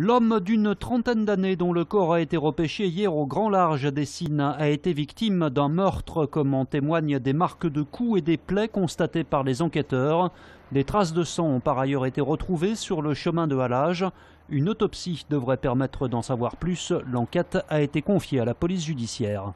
L'homme d'une trentaine d'années dont le corps a été repêché hier au grand large des signes a été victime d'un meurtre, comme en témoignent des marques de coups et des plaies constatées par les enquêteurs. Des traces de sang ont par ailleurs été retrouvées sur le chemin de halage. Une autopsie devrait permettre d'en savoir plus. L'enquête a été confiée à la police judiciaire.